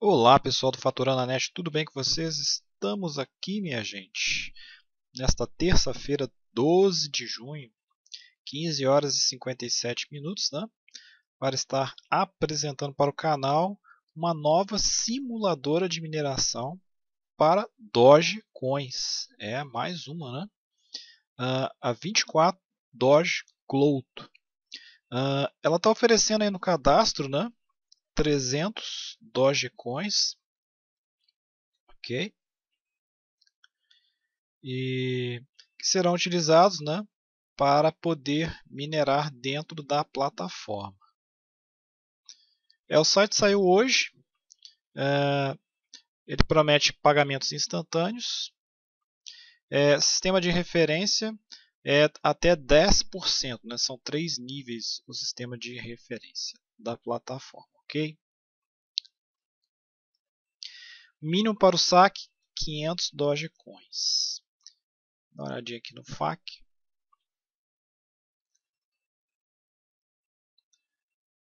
Olá pessoal do Faturando a Net, tudo bem com vocês? Estamos aqui, minha gente, nesta terça-feira, 12 de junho, 15 horas e 57 minutos, né? Para estar apresentando para o canal uma nova simuladora de mineração para Dogecoins. É mais uma, né? Uh, a 24 Doge Cloud. Uh, ela está oferecendo aí no cadastro, né? 300 Dogecoins, ok? E que serão utilizados, né, para poder minerar dentro da plataforma. É, o site saiu hoje. É, ele promete pagamentos instantâneos. É, sistema de referência é até 10%, né? são três níveis o sistema de referência da plataforma ok? Mínimo para o saque, 500 Dogecoins. Dá uma olhadinha aqui no FAQ.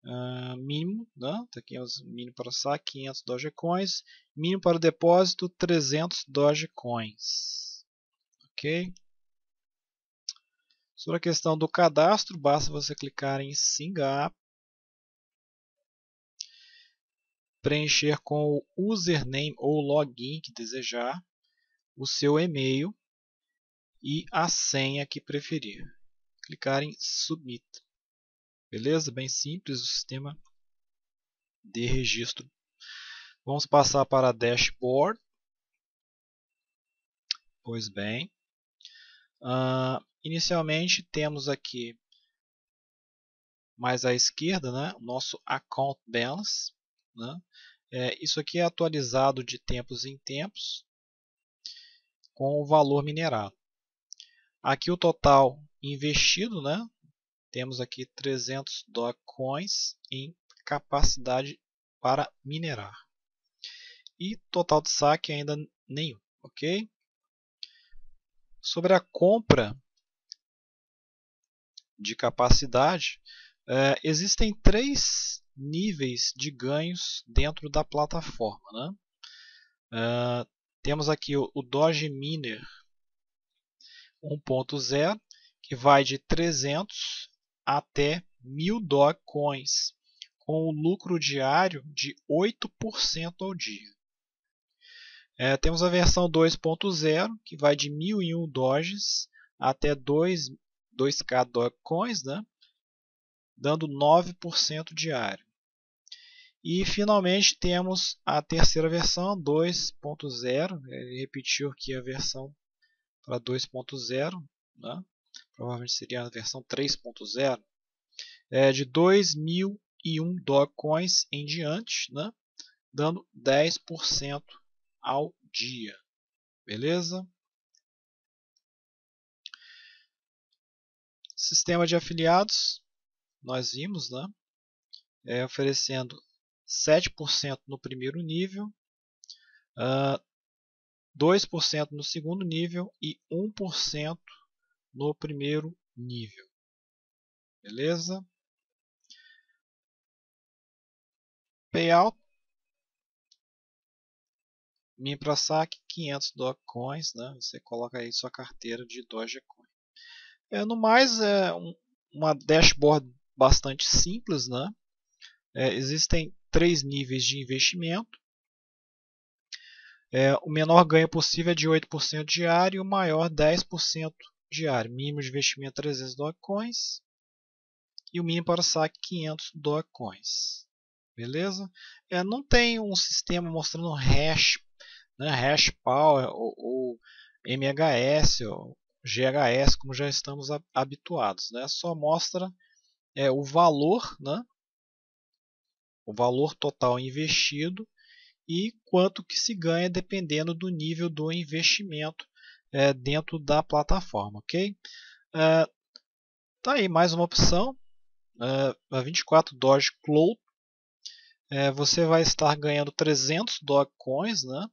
Uh, ah, mínimo, né? tá aqui, mínimo para o saque, 500 Dogecoins. Mínimo para o depósito, 300 Dogecoins. Ok? Sobre a questão do cadastro, basta você clicar em Sing Up. preencher com o username ou login que desejar, o seu e-mail e a senha que preferir. Clicar em Submit. Beleza? Bem simples o sistema de registro. Vamos passar para Dashboard. Pois bem. Uh, inicialmente temos aqui mais à esquerda né, o nosso Account Balance né? É, isso aqui é atualizado de tempos em tempos com o valor minerado. Aqui o total investido, né? temos aqui 300 dogecoins em capacidade para minerar. E total de saque ainda nenhum, ok? Sobre a compra de capacidade, é, existem três níveis de ganhos dentro da plataforma. Né? Uh, temos aqui o, o Doge Miner 1.0, que vai de 300 até 1000 Dogecoins, com o lucro diário de 8% ao dia. É, temos a versão 2.0, que vai de 1001 Doges até 2, 2k Dogecoins, né? dando 9% diário. E finalmente temos a terceira versão 2.0. É, ele repetiu aqui a versão para 2.0, né? provavelmente seria a versão 3.0, é de 2001 Dogecoins em diante, né? dando 10% ao dia. Beleza? Sistema de afiliados, nós vimos, né? É, oferecendo 7% no primeiro nível, uh, ah, 2% no segundo nível e 1% no primeiro nível. Beleza? Payout mim para saque 500 Dogecoins, né? Você coloca aí sua carteira de Dogecoin. É, no mais é um, uma dashboard bastante simples, né? É, existem três níveis de investimento. É, o menor ganho possível é de 8% diário e o maior 10% diário. Mínimo de investimento 300 Dogecoins e o mínimo para saque 500 Dogecoins. Beleza? É, não tem um sistema mostrando hash, né, hash power ou, ou MHS ou GHS como já estamos habituados. Né? Só mostra é, o valor né, o valor total investido e quanto que se ganha dependendo do nível do investimento é, dentro da plataforma, ok? É, tá aí mais uma opção, é, a 24 Doge Cloud, é, você vai estar ganhando 300 Dogcoins, né?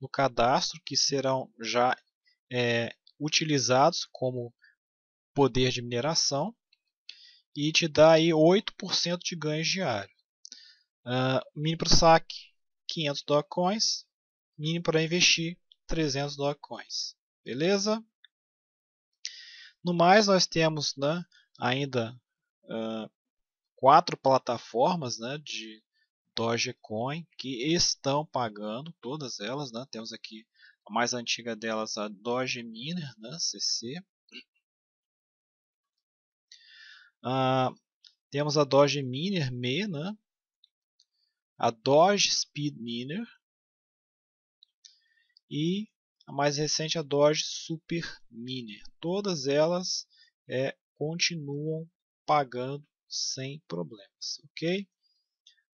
no cadastro que serão já é, utilizados como poder de mineração e te dá aí 8% de ganhos diários. Uh, ah, mínimo para o saque 500 Coins, mínimo para investir 300 Coins, Beleza? No mais, nós temos né, ainda uh, quatro plataformas né, de Dogecoin que estão pagando, todas elas. Né, temos aqui a mais antiga delas, a Doge Miner, né, CC. Uh, ah, temos a Doge Miner, ME, né, a Dodge Speed Miner e a mais recente a Dodge Super Miner. Todas elas é, continuam pagando sem problemas, ok?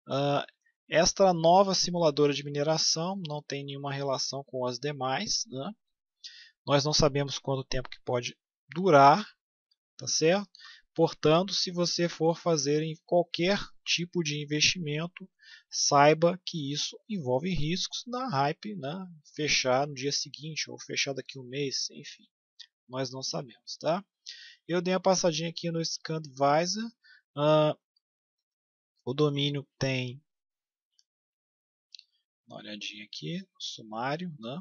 Uh, esta nova simuladora de mineração não tem nenhuma relação com as demais. Né? Nós não sabemos quanto tempo que pode durar, tá certo? Portanto, se você for fazer em qualquer tipo de investimento, saiba que isso envolve riscos na hype, né? fechar no dia seguinte ou fechar daqui a um mês, enfim, nós não sabemos. Tá? Eu dei uma passadinha aqui no Scandvisor, uh, o domínio tem uma olhadinha aqui, sumário, né?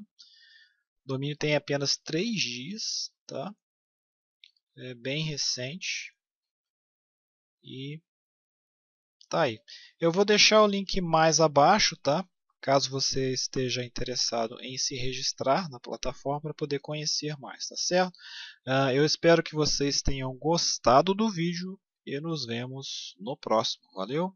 o domínio tem apenas 3 dias, tá? é bem recente, e tá aí. Eu vou deixar o link mais abaixo, tá? Caso você esteja interessado em se registrar na plataforma para poder conhecer mais, tá certo? Uh, eu espero que vocês tenham gostado do vídeo e nos vemos no próximo. Valeu!